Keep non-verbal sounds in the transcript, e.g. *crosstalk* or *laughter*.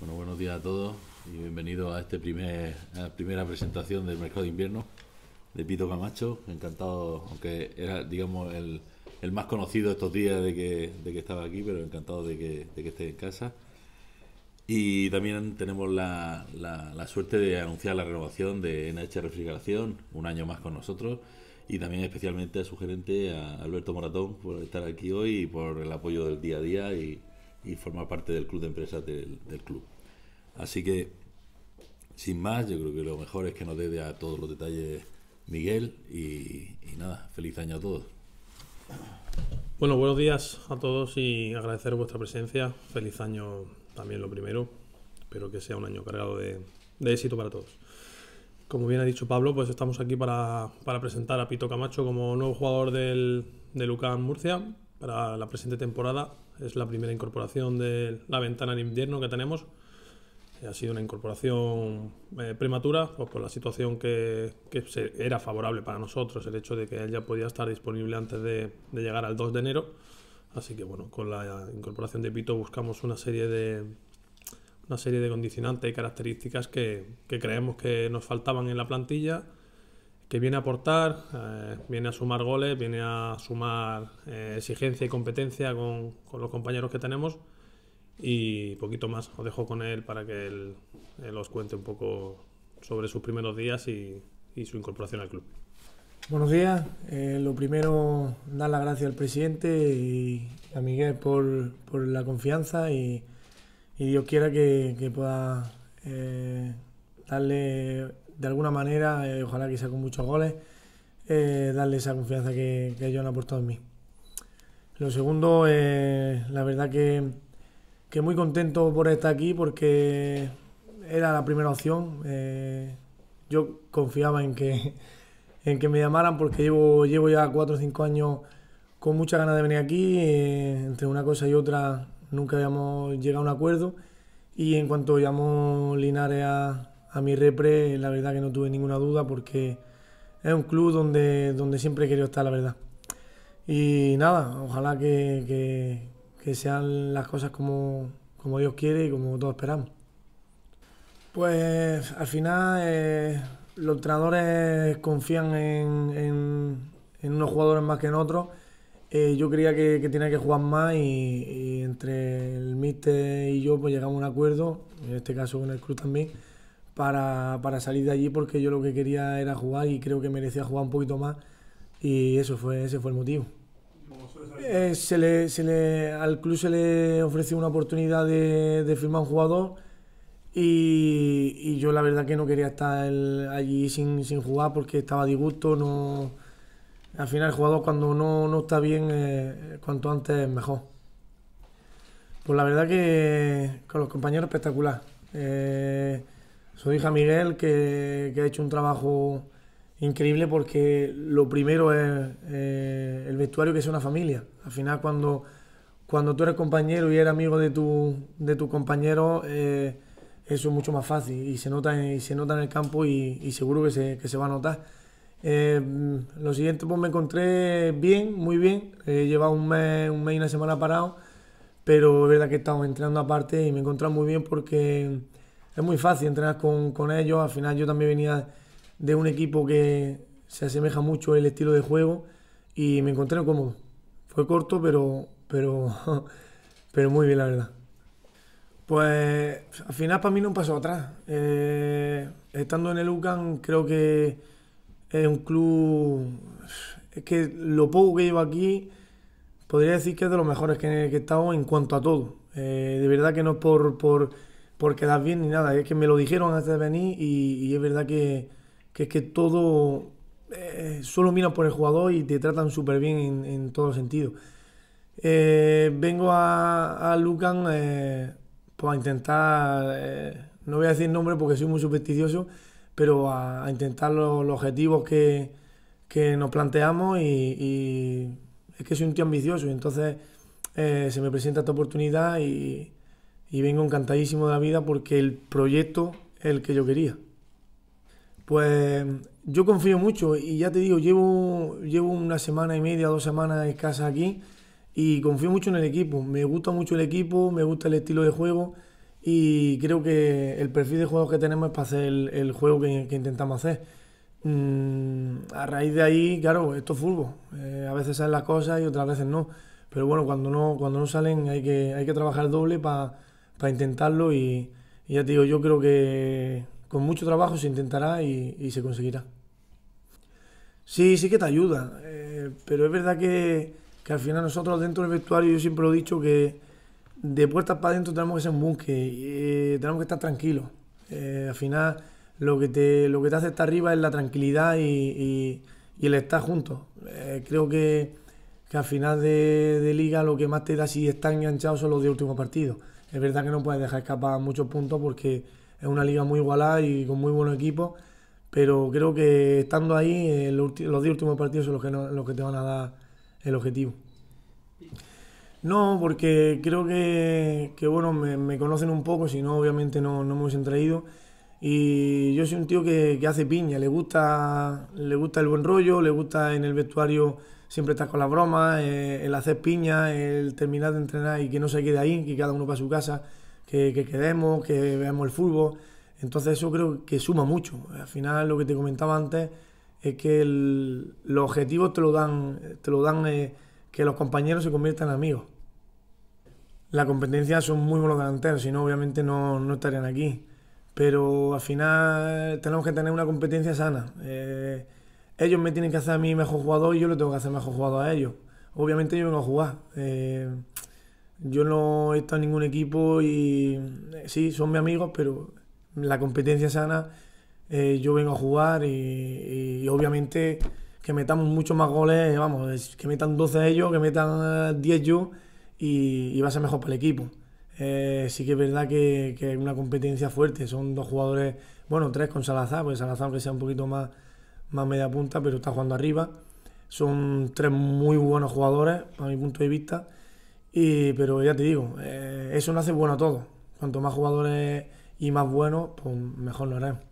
Bueno, buenos días a todos y bienvenidos a esta primer, primera presentación del mercado de invierno de Pito Camacho. Encantado, aunque era, digamos, el, más conocido estos días de que, estaba aquí, pero encantado de que, que esté en casa. Y también tenemos la, suerte de anunciar la renovación de NH Refrigeración, un año más con nosotros, y también especialmente a su gerente, Alberto Moratón, por estar aquí hoy y por el apoyo del día a día y, y formar parte del club de empresas del, club. Así que, sin más, yo creo que lo mejor es que nos dé a todos los detalles Miguel y, nada, feliz año a todos. Bueno, buenos días a todos y agradecer vuestra presencia. Feliz año también lo primero. Espero que sea un año cargado de, éxito para todos. Como bien ha dicho Pablo, pues estamos aquí para, para presentar a Pito Camacho como nuevo jugador del, de Lucan Murcia para la presente temporada. Es la primera incorporación de la ventana en invierno que tenemos. Eh, ha sido una incorporación eh, prematura, pues por la situación que, era favorable para nosotros, el hecho de que él ya podía estar disponible antes de, llegar al 2 de enero. Así que bueno, con la incorporación de Pito buscamos una serie de, una serie de condicionantes y características que, que, creemos que nos faltaban en la plantilla que viene a aportar, eh, viene a sumar goles, viene a sumar eh, exigencia y competencia con, con, los compañeros que tenemos y poquito más. Os dejo con él para que él, os cuente un poco sobre sus primeros días y, su incorporación al club. Buenos días. Eh, lo primero, dar las gracias al presidente y a Miguel por, por la confianza y, y, Dios quiera que, que pueda darle de alguna manera, eh, ojalá que sea con muchos goles, eh, darle esa confianza que, que ellos han aportado en mí. Lo segundo, eh, la verdad que, muy contento por estar aquí porque era la primera opción. yo confiaba en que, *laughs* en que me llamaran porque llevo, ya cuatro o cinco años con muchas ganas de venir aquí. entre una cosa y otra nunca habíamos llegado a un acuerdo. Y en cuanto llamó Linares a, a mi repre, la verdad que no tuve ninguna duda porque es un club donde, donde siempre he querido estar, la verdad. Y nada, ojalá que, sean las cosas como, Dios quiere y como todos esperamos. Pues al final eh, los entrenadores confían en, unos jugadores más que en otros. Eh, yo creía que, tenía que jugar más y, entre el míster y yo pues llegamos a un acuerdo, en este caso con el club también, para, salir de allí porque yo lo que quería era jugar y creo que merecía jugar un poquito más y eso fue, ese fue el motivo. Eh, se se le, al club se le ofreció una oportunidad de, firmar un jugador y, yo la verdad que no quería estar allí sin, jugar porque estaba disgusto. No, al final el jugador cuando no, está bien, eh, cuanto antes mejor. Pues la verdad que con los compañeros espectacular. Eh, soy hija Miguel, que, que ha hecho un trabajo increíble porque lo primero es eh, el vestuario, que es una familia. Al final, cuando, cuando tú eres compañero y eres amigo de tu, de compañero, eh, eso es mucho más fácil y se nota, y se nota en el campo y, seguro que se, va a notar. Eh, lo siguiente, pues me encontré bien, muy bien. llevado un mes, un mes y una semana parado, pero es verdad que he estado entrenando aparte y me he encontrado muy bien porque es muy fácil entrenar con, ellos. Al final yo también venía de un equipo que se asemeja mucho el estilo de juego y me encontré cómodo. Fue corto, pero, pero, *laughs* pero muy bien, la verdad. Pues al final para mí no un paso atrás. Eh, estando en el UCAN creo que es un club... Es que lo poco que llevo aquí podría decir que es de los mejores que, he estado en cuanto a todo. Eh, de verdad que no es por, por porque quedar bien ni nada. Es que me lo dijeron antes de venir y, es verdad que, es que todo eh, solo mira por el jugador y te tratan súper bien en, todo todos sentidos. Eh, vengo a, a Lucan eh, pues a intentar, no voy a decir nombre porque soy muy supersticioso, pero a, intentar los, objetivos que, nos planteamos y, es que soy un tío ambicioso, entonces se me presenta esta oportunidad y y vengo encantadísimo de la vida porque el proyecto es el que yo quería. Pues yo confío mucho y ya te digo, llevo, llevo una semana y media, dos semanas escasas aquí y confío mucho en el equipo. Me gusta mucho el equipo, me gusta el estilo de juego y creo que el perfil de juegos que tenemos es para hacer el, juego que, intentamos hacer. Mm, a raíz de ahí, claro, esto es fútbol. Eh, a veces salen las cosas y otras veces no. Pero bueno, cuando no, cuando no salen hay que, hay que trabajar doble para para intentarlo y, ya te digo, yo creo que con mucho trabajo se intentará y, se conseguirá. Sí, sí que te ayuda, eh, pero es verdad que, al final nosotros dentro del vestuario, yo siempre lo he dicho, que de puertas para adentro tenemos que ser un bosque y eh, tenemos que estar tranquilos. Eh, al final lo que, te, lo que te hace estar arriba es la tranquilidad y, y el estar juntos. creo que que al final de, liga lo que más te da si están enganchado son los de últimos partidos. Es verdad que no puedes dejar escapar muchos puntos porque es una liga muy igualada y con muy buenos equipos, pero creo que estando ahí eh, los de últimos partidos son los que, que te van a dar el objetivo. No, porque creo que, bueno, me, conocen un poco, si no obviamente no, no me hubiesen traído. Y yo soy un tío que, que hace piña, le gusta, le gusta el buen rollo, le gusta en el vestuario siempre estás con la broma eh, el hacer piña, el terminar de entrenar y que no se quede ahí, que cada uno va a su casa, que, que quedemos, que veamos el fútbol. Entonces eso creo que suma mucho. Al final lo que te comentaba antes es que los objetivos te lo dan, te lo dan eh, que los compañeros se conviertan en amigos. La competencia son muy buenos delanteros, si no obviamente no, no, estarían aquí. Pero al final tenemos que tener una competencia sana. Eh, ellos me tienen que hacer a mí mejor jugador y yo lo tengo que hacer mejor jugador a ellos. Obviamente yo vengo a jugar. Eh, yo no he estado en ningún equipo y eh, sí, son mis amigos, pero la competencia sana, eh, yo vengo a jugar y, obviamente que metamos muchos más goles, vamos, que metan 12 ellos, que metan 10 yo y, va a ser mejor para el equipo. sí que es verdad que, es una competencia fuerte, son dos jugadores, bueno, tres con Salazar, porque Salazar aunque sea un poquito más más media punta, pero está jugando arriba. Son tres muy buenos jugadores, a mi punto de vista. Y, pero ya te digo, eh, eso no hace bueno a todo. Cuanto más jugadores y más buenos, pues mejor lo haremos.